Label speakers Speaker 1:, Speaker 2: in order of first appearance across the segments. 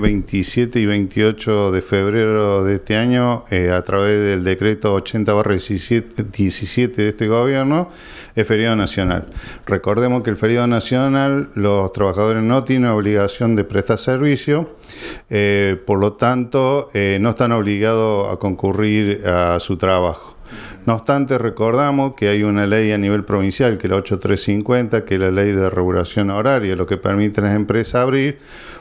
Speaker 1: 27 y 28 de febrero de este año, eh, a través del decreto 80-17 de este gobierno, es feriado nacional. Recordemos que el feriado nacional, los trabajadores no tienen obligación de prestar servicio, eh, por lo tanto, eh, no están obligados a concurrir a su trabajo. No obstante, recordamos que hay una ley a nivel provincial, que es la 8350, que es la ley de regulación horaria, lo que permite a las empresas abrir.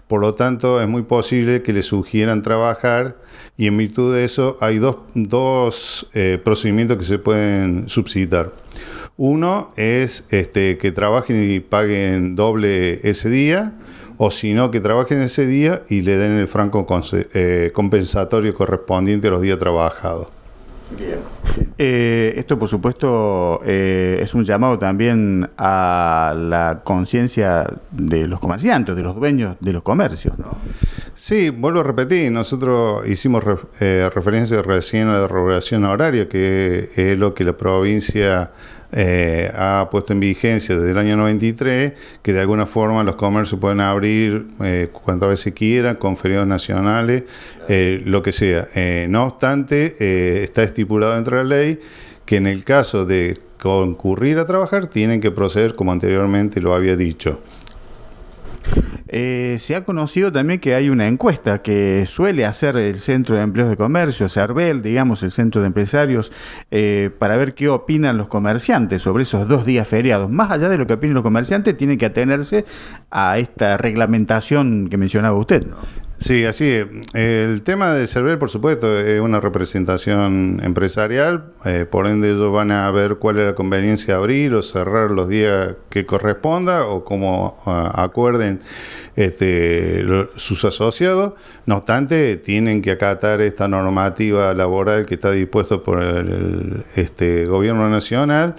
Speaker 1: Por lo tanto, es muy posible que le sugieran trabajar y en virtud de eso hay dos, eh, procedimientos que se pueden subsidiar. Uno es este, que trabajen y paguen doble ese día, o si no, que trabajen ese día y le den el franco eh, compensatorio correspondiente a los días trabajados.
Speaker 2: Eh, esto, por supuesto, eh, es un llamado también a la conciencia de los comerciantes, de los dueños de los comercios,
Speaker 1: Sí, vuelvo a repetir, nosotros hicimos eh, referencia recién a la derogación horaria, que es lo que la provincia eh, ha puesto en vigencia desde el año 93, que de alguna forma los comercios pueden abrir eh, cuantas veces quieran, con nacionales, eh, lo que sea. no obstante, está estipulado dentro de la ley que en el caso de concurrir a trabajar tienen que proceder como
Speaker 2: anteriormente lo había dicho eh, se ha conocido también que hay una encuesta que suele hacer el Centro de Empleos de Comercio, CERVEL, digamos, el Centro de Empresarios, eh, para ver qué opinan los comerciantes sobre esos dos días feriados. Más allá de lo que opinan los comerciantes, tienen que atenerse a esta reglamentación que mencionaba usted.
Speaker 1: Sí, así es. El tema de Cervel, por supuesto, es una representación empresarial, eh, por ende ellos van a ver cuál es la conveniencia de abrir o cerrar los días que corresponda o como ah, acuerden este, sus asociados. No obstante, tienen que acatar esta normativa laboral que está dispuesta por el, este, gobierno nacional.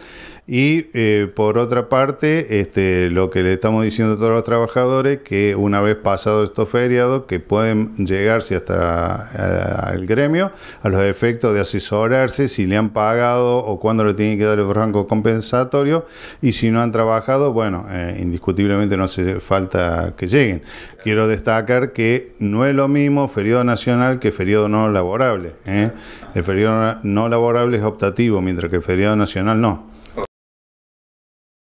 Speaker 1: Y eh, por otra parte, este, lo que le estamos diciendo a todos los trabajadores, que una vez pasado estos feriados, que pueden llegarse hasta el gremio a los efectos de asesorarse si le han pagado o cuándo le tienen que dar el franco compensatorio. Y si no han trabajado, bueno, eh, indiscutiblemente no hace falta que lleguen. Quiero destacar que no es lo mismo feriado nacional que feriado no laborable. ¿eh? El feriado no laborable es optativo, mientras que el feriado nacional no.